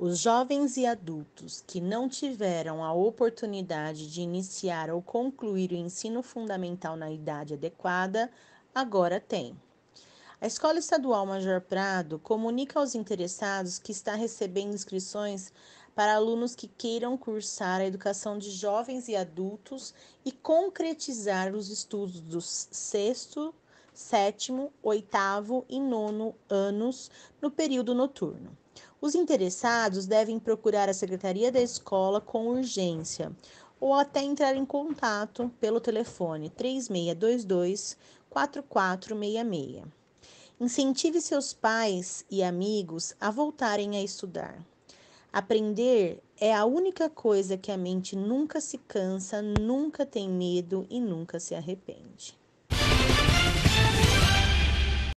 Os jovens e adultos que não tiveram a oportunidade de iniciar ou concluir o ensino fundamental na idade adequada, agora têm. A Escola Estadual Major Prado comunica aos interessados que está recebendo inscrições para alunos que queiram cursar a educação de jovens e adultos e concretizar os estudos dos sexto, sétimo, oitavo e nono anos no período noturno. Os interessados devem procurar a secretaria da escola com urgência ou até entrar em contato pelo telefone 3622 4466. Incentive seus pais e amigos a voltarem a estudar. Aprender é a única coisa que a mente nunca se cansa, nunca tem medo e nunca se arrepende.